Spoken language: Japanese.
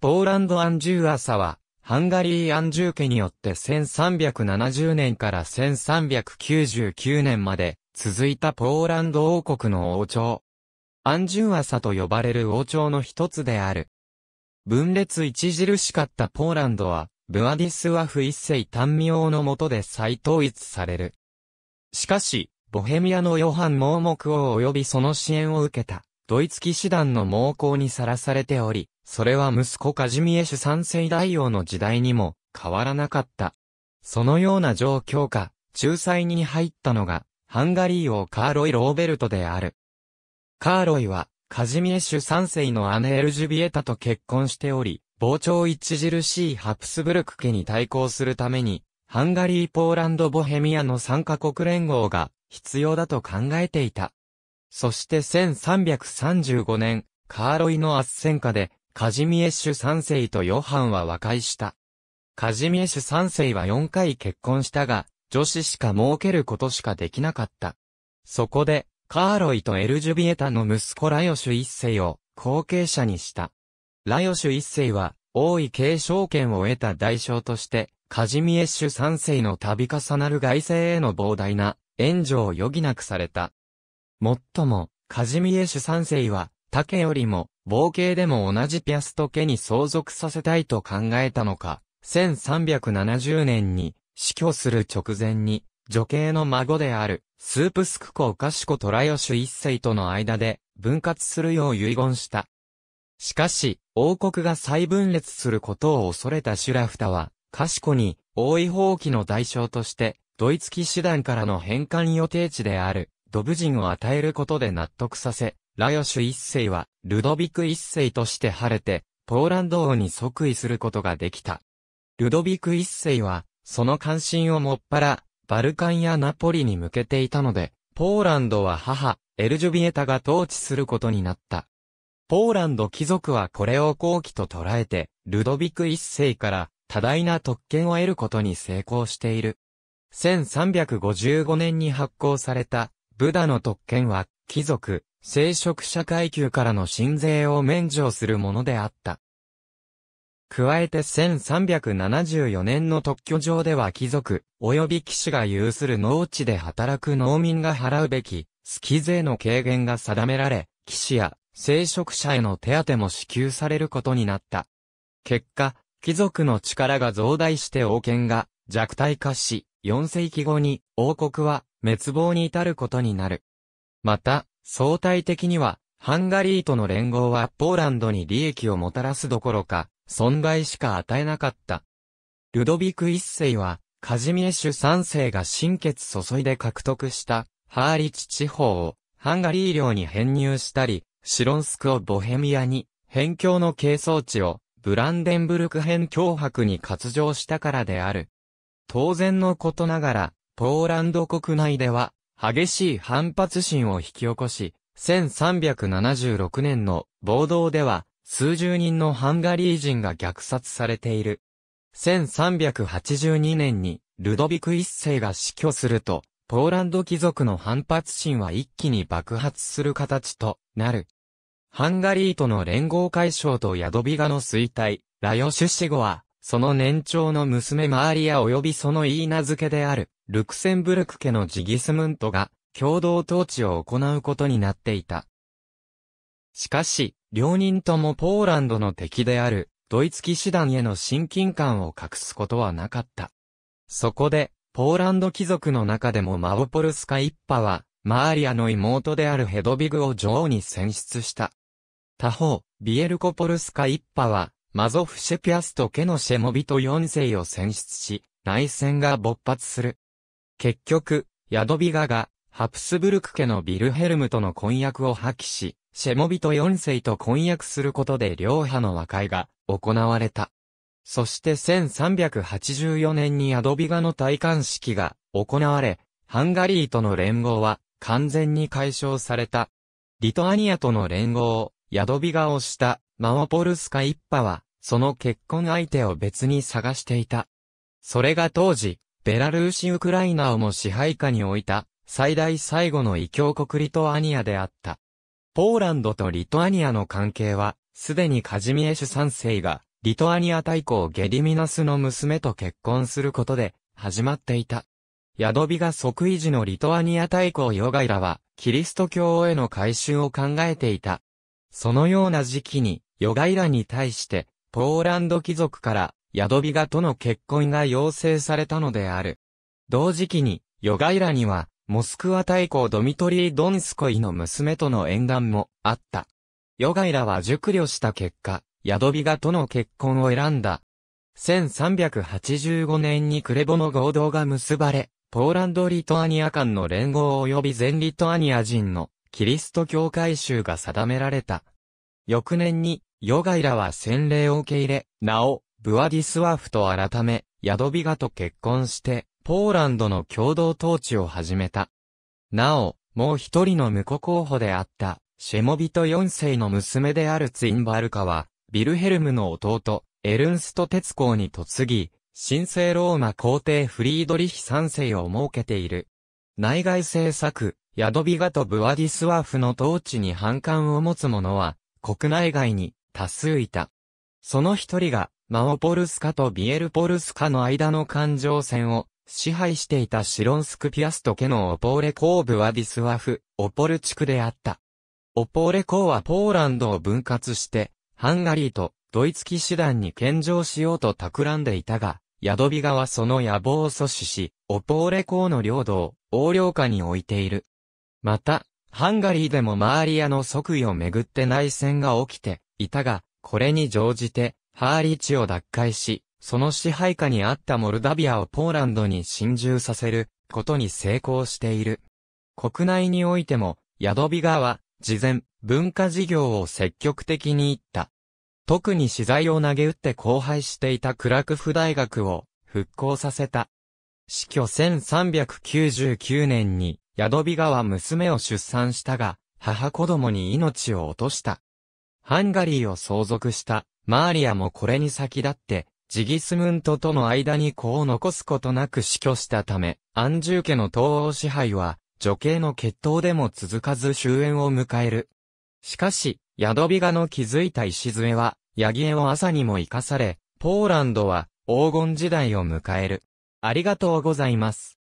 ポーランド・アンジュー・アサは、ハンガリー・アンジュー家によって1370年から1399年まで続いたポーランド王国の王朝。アンジューアサと呼ばれる王朝の一つである。分裂著しかったポーランドは、ブアディスワフ一世単名の下で再統一される。しかし、ボヘミアのヨハン盲目王及びその支援を受けた、ドイツ騎士団の猛攻にさらされており、それは息子カジミエシュ三世大王の時代にも変わらなかった。そのような状況下、仲裁に入ったのが、ハンガリー王カーロイ・ローベルトである。カーロイは、カジミエシュ三世の姉エルジュビエタと結婚しており、膨張著しいハプスブルク家に対抗するために、ハンガリー・ポーランド・ボヘミアの参カ国連合が必要だと考えていた。そして1335年、カーロイの圧戦下でカジミエッシュ三世とヨハンは和解した。カジミエッシュ三世は4回結婚したが、女子しか儲けることしかできなかった。そこで、カーロイとエルジュビエタの息子ラヨシュ一世を後継者にした。ラヨシュ一世は、王位継承権を得た代償として、カジミエッシュ三世の度重なる外政への膨大な援助を余儀なくされた。もっとも、カジミエッシュ三世は、竹よりも、冒険でも同じピアスト家に相続させたいと考えたのか、1370年に死去する直前に、女系の孫である、スープスクをカシコトラヨシュ一世との間で、分割するよう遺言した。しかし、王国が再分裂することを恐れたシュラフタは、カシコに、王位放棄の代償として、ドイツ騎士団からの返還予定地である、ドブ人を与えることで納得させ、ラヨシュ一世は、ルドビク一世として晴れて、ポーランド王に即位することができた。ルドビク一世は、その関心をもっぱら、バルカンやナポリに向けていたので、ポーランドは母、エルジュビエタが統治することになった。ポーランド貴族はこれを好機と捉えて、ルドビク一世から多大な特権を得ることに成功している。1355年に発行された、ブダの特権は、貴族、聖職者階級からの新税を免除するものであった。加えて1374年の特許上では貴族、及び騎士が有する農地で働く農民が払うべき、スキ税の軽減が定められ、騎士や聖職者への手当も支給されることになった。結果、貴族の力が増大して王権が弱体化し、4世紀後に王国は滅亡に至ることになる。また、相対的には、ハンガリーとの連合はポーランドに利益をもたらすどころか、損害しか与えなかった。ルドビク一世は、カジミエシュ三世が心血注いで獲得したハーリチ地方をハンガリー領に編入したり、シロンスクをボヘミアに、辺境の係争地をブランデンブルク編脅迫に割譲したからである。当然のことながら、ポーランド国内では、激しい反発心を引き起こし、1376年の暴動では、数十人のハンガリー人が虐殺されている。1382年にルドビク一世が死去すると、ポーランド貴族の反発心は一気に爆発する形となる。ハンガリーとの連合解消とヤドビガの衰退、ラヨシュシゴは、その年長の娘マーリア及びその言い名付けである。ルクセンブルク家のジギスムントが共同統治を行うことになっていた。しかし、両人ともポーランドの敵であるドイツ騎士団への親近感を隠すことはなかった。そこで、ポーランド貴族の中でもマボポルスカ一派は、マーリアの妹であるヘドビグを女王に選出した。他方、ビエルコポルスカ一派は、マゾフシェピアスとケのシェモビト4世を選出し、内戦が勃発する。結局、ヤドビガが、ハプスブルク家のビルヘルムとの婚約を破棄し、シェモビト4世と婚約することで両派の和解が行われた。そして1384年にヤドビガの戴冠式が行われ、ハンガリーとの連合は完全に解消された。リトアニアとの連合をヤドビガをしたマオポルスカ一派は、その結婚相手を別に探していた。それが当時、ベラルーシ・ウクライナをも支配下に置いた、最大最後の異教国リトアニアであった。ポーランドとリトアニアの関係は、すでにカジミエシュ3世が、リトアニア大公ゲリミナスの娘と結婚することで、始まっていた。ヤドビが即位時のリトアニア大公ヨガイラは、キリスト教への改宗を考えていた。そのような時期に、ヨガイラに対して、ポーランド貴族からヤドビガとの結婚が要請されたのである。同時期に、ヨガイラには、モスクワ大公ドミトリー・ドンスコイの娘との縁談もあった。ヨガイラは熟慮した結果、ヤドビガとの結婚を選んだ。1385年にクレボの合同が結ばれ、ポーランド・リトアニア間の連合及び全リトアニア人のキリスト教会衆が定められた。翌年に、ヨガイラは洗礼を受け入れ、名をブアディスワフと改め、ヤドビガと結婚して、ポーランドの共同統治を始めた。なお、もう一人の婿候補であった、シェモビト4世の娘であるツインバルカは、ビルヘルムの弟、エルンスト鉄公に嫁ぎ、神聖ローマ皇帝フリードリヒ3世を設けている。内外政策、ヤドビガとブアディスワフの統治に反感を持つ者は、国内外に多数いた。その一人が、マオポルスカとビエルポルスカの間の環状線を支配していたシロンスクピアスト家のオポーレコ部ブはディスワフ、オポル地区であった。オポーレ公はポーランドを分割して、ハンガリーとドイツ騎士団に献上しようと企んでいたが、ヤドビガはその野望を阻止し、オポーレ公の領土を横領下に置いている。また、ハンガリーでもマーリアの即位をめぐって内戦が起きていたが、これに乗じて、ハーリチを奪回し、その支配下にあったモルダビアをポーランドに侵入させることに成功している。国内においても、ヤドビガは、事前、文化事業を積極的に行った。特に資材を投げ打って荒廃していたクラクフ大学を復興させた。死去1399年に、ヤドビガは娘を出産したが、母子供に命を落とした。ハンガリーを相続したマーリアもこれに先立って、ジギスムントとの間に子を残すことなく死去したため、アンジュー家の東欧支配は、女系の血統でも続かず終焉を迎える。しかし、ヤドビガの築いた礎は、ヤギエを朝にも生かされ、ポーランドは黄金時代を迎える。ありがとうございます。